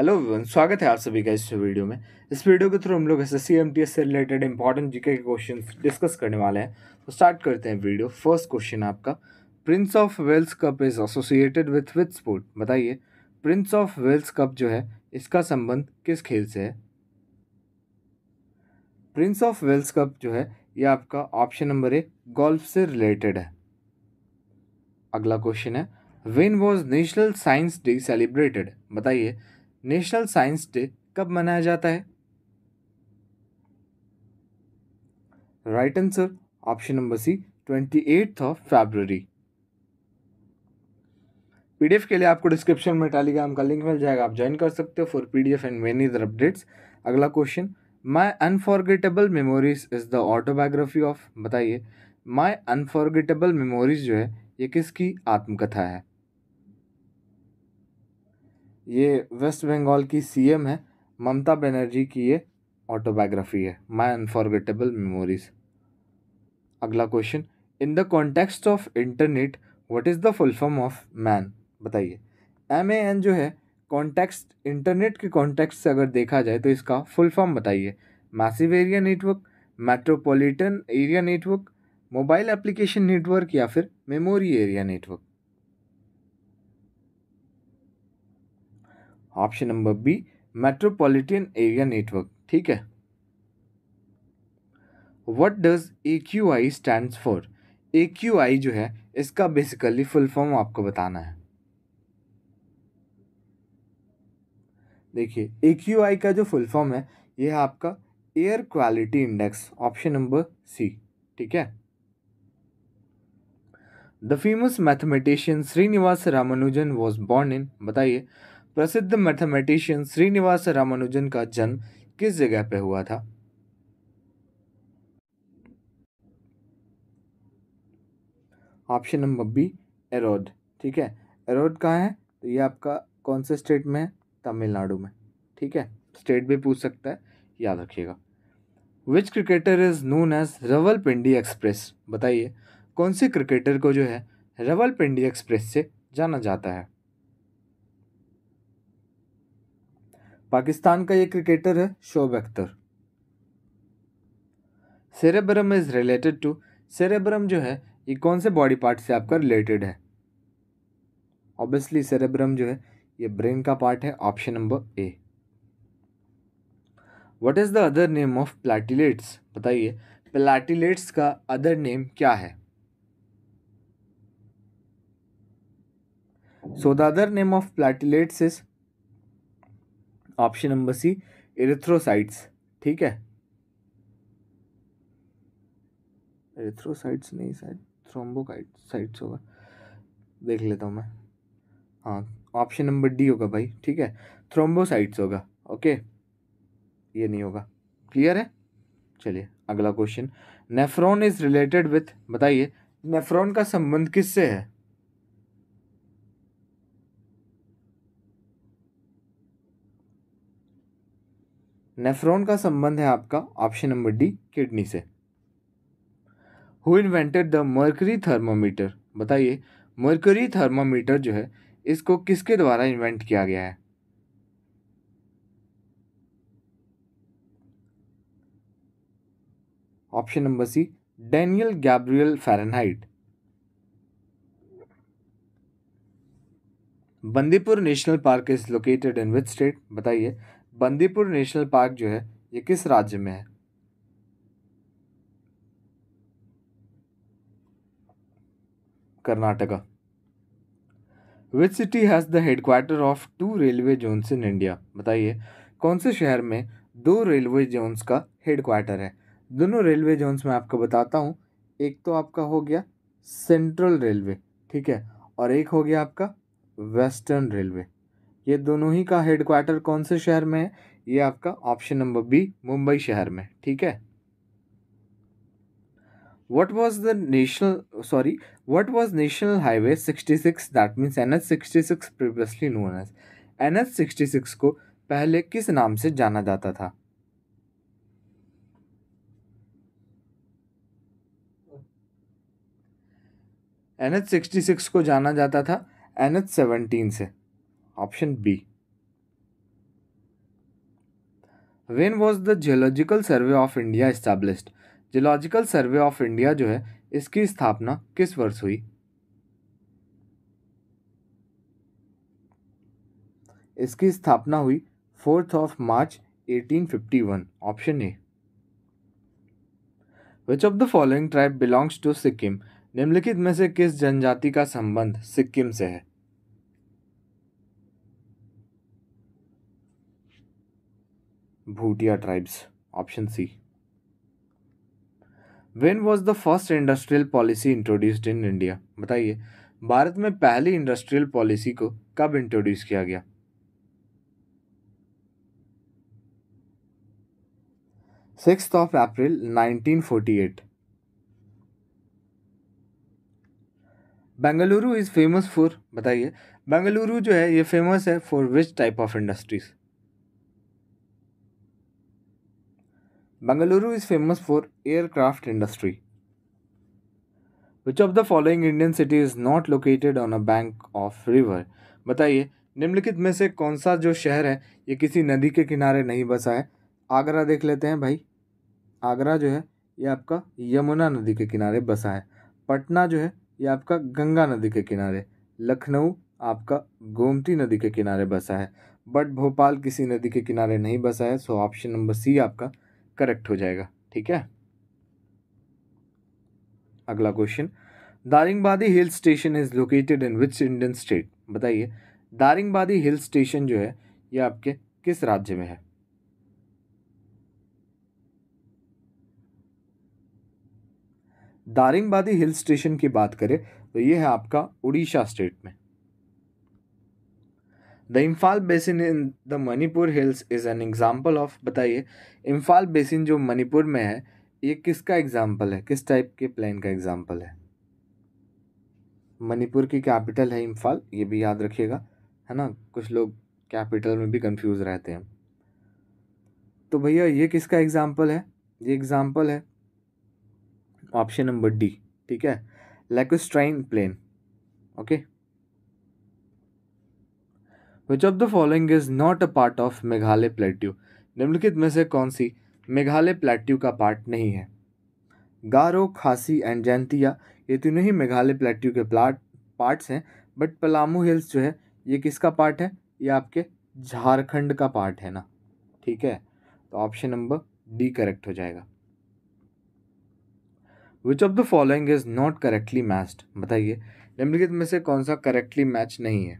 Hello everyone स्वागत है आप सभी का इस वीडियो में इस वीडियो के थ्रू हम लोग एस एस से रिलेटेड इंपॉर्टेंट जीके के क्वेश्चन डिस्कस करने वाले हैं तो स्टार्ट करते हैं वीडियो फर्स्ट क्वेश्चन आपका prince of Wales cup is associated with with sport बताइए प्रिंस ऑफ वेल्स कप जो है इसका संबंध किस खेल से है प्रिंस ऑफ वेल्स कप जो है ये आपका ऑप्शन नंबर ए गोल्फ से रिलेटेड है अगला क्वेश्चन है when was national science day celebrated बताइए नेशनल साइंस डे कब मनाया जाता है right answer option number C twenty eighth of February PDF के लिए आपको डिस्क्रिप्शन में टेलीग्राम का लिंक मिल जाएगा आप ज्वाइन कर सकते हो for PDF and many other updates अगला question my unforgettable memories is the autobiography of बताइए माय अनफॉरगेटेबल मेमोरीज जो है ये किसकी आत्मकथा है ये वेस्ट बंगाल की सीएम है ममता बनर्जी की ये ऑटोबायोग्राफी है माई अनफॉर्गेटेबल मेमोरीज अगला question in the context of internet what is the full form of MAN बताइए एम ए एन जो है कॉन्टेक्स्ट इंटरनेट के कॉन्टेक्स्ट से अगर देखा जाए तो इसका फुल फॉर्म बताइए massive area network metropolitan area network mobile application network या फिर memory area network option number B metropolitan area network ठीक है what does A Q I stand for A Q I जो है इसका बेसिकली फुल फॉर्म आपको बताना है देखिए ए क्यू आई का जो फुल फॉर्म है यह है आपका air quality index option number C ठीक है the famous mathematician Srinivasa Ramanujan was born in बताइए प्रसिद्ध मैथमेटिशियन श्रीनिवास रामानुजन का जन्म किस जगह पर हुआ था ऑप्शन नंबर बी एरोड ठीक है एरोड कहाँ है तो ये आपका कौन से स्टेट में है तमिलनाडु में ठीक है स्टेट भी पूछ सकता है याद रखिएगा which cricketer is known as Rawalpindi express बताइए कौन से क्रिकेटर को जो है रवल पिंडी एक्सप्रेस से जाना जाता है पाकिस्तान का ये क्रिकेटर है Shoaib Akhtar cerebrum is related to cerebrum जो है ये कौन से बॉडी पार्ट से आपका रिलेटेड है ऑब्वियसली सेरेब्रम जो है ये ब्रेन का पार्ट है option number A what is the other name of platelets बताइए प्लेटिलेट्स का अदर नेम क्या है so the other name of platelets is option number C erythrocytes ठीक है एरिथ्रोसाइट्स नहीं थ्रोम्बोकाइट साइट्स होगा देख लेता हूँ मैं हाँ ऑप्शन नंबर डी होगा भाई ठीक है थ्रोम्बोसाइट्स होगा ओके ये नहीं होगा क्लियर है चलिए अगला question nephron is related with बताइए नेफ्रॉन का संबंध किससे है नेफ्रॉन का संबंध है आपका ऑप्शन नंबर डी किडनी से who invented the mercury thermometer बताइए मर्करी थर्मामीटर जो है इसको किसके द्वारा इन्वेंट किया गया है option number C Daniel Gabriel Fahrenheit Bandipur national park is located in with state बताइए बंदीपुर नेशनल पार्क जो है ये किस राज्य में है Karnataka which city has the headquarters of two railway zones in India बताइए कौन से शहर में दो रेलवे जोन्स का हेडक्वार्टर है दोनों रेलवे जोन्स में आपको बताता हूँ एक तो आपका हो गया सेंट्रल रेलवे ठीक है और एक हो गया आपका वेस्टर्न रेलवे ये दोनों ही का हेडक्वार्टर कौन से शहर में है ये आपका ऑप्शन नंबर बी मुंबई शहर में ठीक है what was the national sorry what was national highway sixty six that means N H sixty six previously known as N H sixty six को पहले किस नाम से जाना जाता था एन एच सिक्सटी सिक्स को जाना जाता था एन एच सेवनटीन से option B when was the geological survey of India established? Geological survey of India जो है इसकी स्थापना किस वर्ष हुई इसकी स्थापना हुई fourth of March 1851 option A which of the following tribe belongs to Sikkim निम्नलिखित में से किस जनजाति का संबंध सिक्किम से है Bhutia tribes option C when was the first industrial policy introduced in India बताइए भारत में पहली इंडस्ट्रियल पॉलिसी को कब इंट्रोड्यूस किया गया six of April 1948 Bengaluru is famous for बताइए बेंगलुरु जो है ये फेमस है for which type of industries Bengaluru is famous for aircraft industry. Which of the following Indian city is not located on a bank of river? बताइए निम्नलिखित में से कौन सा जो शहर है ये किसी नदी के किनारे नहीं बसा है आगरा देख लेते हैं भाई आगरा जो है ये आपका यमुना नदी के किनारे बसा है पटना जो है ये आपका गंगा नदी के किनारे लखनऊ आपका गोमती नदी के किनारे बसा है बट भोपाल किसी नदी के किनारे नहीं बसा है सो ऑप्शन नंबर सी आपका करेक्ट हो जाएगा ठीक है अगला question Daringbadi hill station is located in which Indian state बताइए दारिंगबादी हिल स्टेशन जो है ये आपके किस राज्य में है दारिंगबादी हिल स्टेशन की बात करें तो ये है आपका उड़ीसा स्टेट में the Imphal basin in the Manipur hills is an example of बताइए इम्फाल बेसिन जो मणिपुर में है ये किसका एग्ज़ाम्पल है किस टाइप के प्लान का एग्ज़ाम्पल है मणिपुर की कैपिटल है इम्फाल ये भी याद रखिएगा है ना कुछ लोग कैपिटल में भी कंफ्यूज रहते हैं तो भैया ये किसका एग्ज़ाम्पल है ये एग्ज़ाम्पल है ऑप्शन नंबर डी ठीक है lacustrine plain okay which of the following is not a part of Meghalaya plateau निम्नलिखित में से कौन सी मेघालय प्लेट्यू का पार्ट नहीं है गारो खासी एंड जैंतिया ये तीनों ही मेघालय प्लेट्यू के प्लाट पार्ट्स हैं बट पलामू हिल्स जो है ये किसका पार्ट है ये आपके झारखंड का पार्ट है ना ठीक है तो ऑप्शन नंबर डी करेक्ट हो जाएगा which of the following is not correctly matched बताइए निम्नलिखित में से कौन सा करेक्टली मैच नहीं है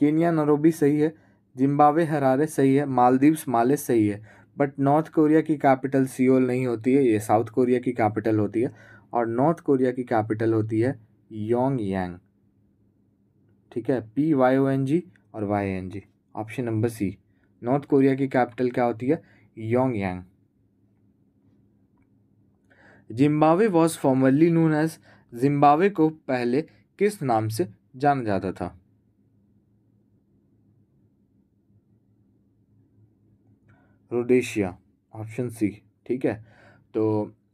केनिया नरोबी सही है जिम्बावे हरारे सही है मालदीव्स माले सही है बट नॉर्थ कोरिया की कैपिटल सियोल नहीं होती है ये साउथ कोरिया की कैपिटल होती है और नॉर्थ कोरिया की कैपिटल होती है योंग यांग ठीक है P Y O N G और Y N G option number C North Korea की कैपिटल क्या होती है Pyongyang Zimbabwe was formerly known as Zimbabwe को पहले किस नाम से जाना जाता था रोडेशिया ऑप्शन सी ठीक है तो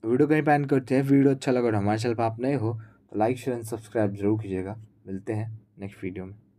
वीडियो कहीं पैन करते हैं वीडियो अच्छा लगा और हमारे चैनल पर आप नए हो तो लाइक शेयर एंड सब्सक्राइब जरूर कीजिएगा मिलते हैं नेक्स्ट वीडियो में